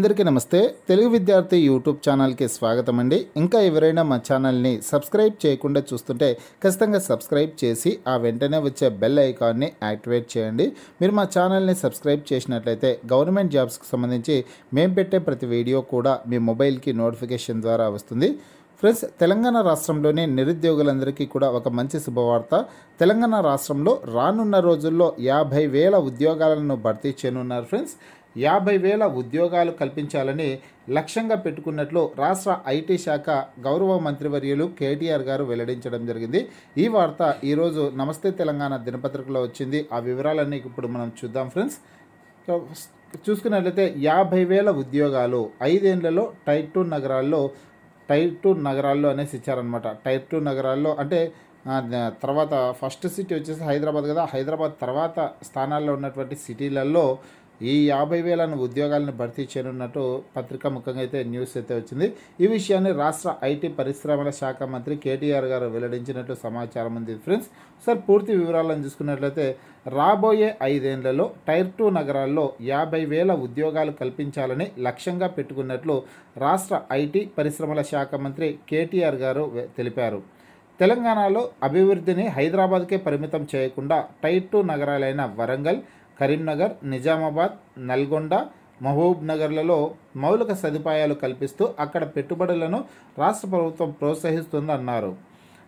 అందరికీ నమస్తే తెలుగు విద్యార్థి యూట్యూబ్ ఛానల్కి స్వాగతం అండి ఇంకా ఎవరైనా మా ఛానల్ని సబ్స్క్రైబ్ చేయకుండా చూస్తుంటే ఖచ్చితంగా సబ్స్క్రైబ్ చేసి ఆ వెంటనే వచ్చే బెల్ ఐకాన్ని యాక్టివేట్ చేయండి మీరు మా ఛానల్ని సబ్స్క్రైబ్ చేసినట్లయితే గవర్నమెంట్ జాబ్స్కి సంబంధించి మేము పెట్టే ప్రతి వీడియో కూడా మీ మొబైల్కి నోటిఫికేషన్ ద్వారా వస్తుంది ఫ్రెండ్స్ తెలంగాణ రాష్ట్రంలోని నిరుద్యోగులందరికీ కూడా ఒక మంచి శుభవార్త తెలంగాణ రాష్ట్రంలో రానున్న రోజుల్లో యాభై వేల ఉద్యోగాలను భర్తీ చేయనున్నారు ఫ్రెండ్స్ యాభై వేల ఉద్యోగాలు కల్పించాలని లక్ష్యంగా పెట్టుకున్నట్లు రాష్ట్ర ఐటీ శాఖ గౌరవ మంత్రివర్యులు కేటీఆర్ గారు వెల్లడించడం జరిగింది ఈ వార్త ఈరోజు నమస్తే తెలంగాణ దినపత్రికలో వచ్చింది ఆ వివరాలన్నీ ఇప్పుడు మనం చూద్దాం ఫ్రెండ్స్ చూసుకున్నట్లయితే యాభై వేల ఉద్యోగాలు ఐదేళ్లలో టైట్ టూ నగరాల్లో టైర్ టూ నగరాల్లో అనేసి ఇచ్చారనమాట టైర్ టూ నగరాల్లో అంటే తర్వాత ఫస్ట్ సిటీ వచ్చేసి హైదరాబాద్ కదా హైదరాబాద్ తర్వాత స్థానాల్లో ఉన్నటువంటి సిటీలలో ఈ యాభై వేల ఉద్యోగాలను భర్తీ చేయనున్నట్టు పత్రిక ముఖంగా అయితే న్యూస్ అయితే వచ్చింది ఈ విషయాన్ని రాష్ట్ర ఐటీ పరిశ్రమల శాఖ మంత్రి కేటీఆర్ గారు వెల్లడించినట్టు సమాచారం ఉంది ఫ్రెండ్స్ సార్ పూర్తి వివరాలను చూసుకున్నట్లయితే రాబోయే ఐదేళ్లలో టైర్ టూ నగరాల్లో యాభై వేల ఉద్యోగాలు కల్పించాలని లక్ష్యంగా పెట్టుకున్నట్లు రాష్ట్ర ఐటీ పరిశ్రమల శాఖ మంత్రి కేటీఆర్ గారు తెలిపారు తెలంగాణలో అభివృద్ధిని హైదరాబాద్కే పరిమితం చేయకుండా టైర్ టూ నగరాలైన వరంగల్ కరీంనగర్ నిజామాబాద్ నల్గొండ మహబూబ్ నగర్లలో మౌలిక సదుపాయాలు కల్పిస్తూ అక్కడ పెట్టుబడులను రాష్ట్ర ప్రభుత్వం ప్రోత్సహిస్తుందన్నారు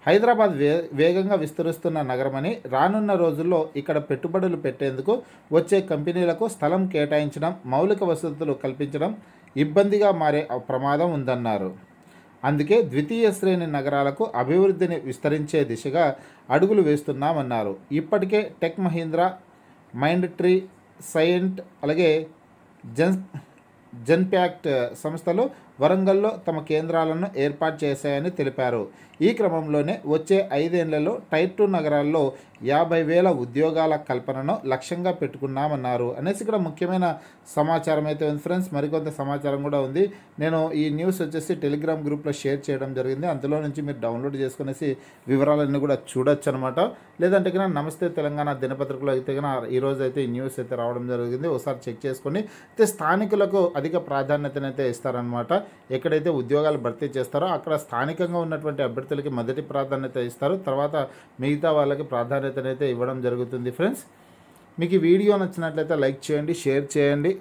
హైదరాబాద్ వే వేగంగా విస్తరిస్తున్న నగరమని రానున్న రోజుల్లో ఇక్కడ పెట్టుబడులు పెట్టేందుకు వచ్చే కంపెనీలకు స్థలం కేటాయించడం మౌలిక వసతులు కల్పించడం ఇబ్బందిగా మారే ప్రమాదం ఉందన్నారు అందుకే ద్వితీయ శ్రేణి నగరాలకు అభివృద్ధిని విస్తరించే దిశగా అడుగులు వేస్తున్నామన్నారు ఇప్పటికే Tech Mahindra Mindtree Cyient అలాగే జన్ జన్ప్యాక్ట్ సంస్థలు వరంగల్లో తమ కేంద్రాలను ఏర్పాటు చేశాయని తెలిపారు ఈ క్రమంలోనే వచ్చే ఐదేళ్లలో టైర్ టూ నగరాల్లో యాభై వేల ఉద్యోగాల కల్పనను లక్ష్యంగా పెట్టుకున్నామన్నారు అనేసి ఇక్కడ ముఖ్యమైన సమాచారం అయితే ఉంది ఫ్రెండ్స్ మరికొంత సమాచారం కూడా ఉంది నేను ఈ న్యూస్ వచ్చేసి టెలిగ్రామ్ గ్రూప్లో షేర్ చేయడం జరిగింది అందులో నుంచి మీరు డౌన్లోడ్ చేసుకునేసి వివరాలన్నీ కూడా చూడొచ్చు అనమాట లేదంటే కన్నా నమస్తే తెలంగాణ దినపత్రికలో అయితే కన్నా ఈరోజు అయితే ఈ న్యూస్ అయితే రావడం జరిగింది ఒకసారి చెక్ చేసుకొని అయితే స్థానికులకు అధిక ప్రాధాన్యతనైతే ఇస్తారనమాట ఎక్కడైతే ఉద్యోగాలు భర్తీ చేస్తారో అక్కడ స్థానికంగా ఉన్నటువంటి అభ్యర్థులకి మొదటి ప్రాధాన్యత ఇస్తారు తర్వాత మిగతా వాళ్ళకి ప్రాధాన్యతనైతే ఇవ్వడం జరుగుతుంది ఫ్రెండ్స్ మీకు ఈ వీడియో నచ్చినట్లయితే లైక్ చేయండి షేర్ చేయండి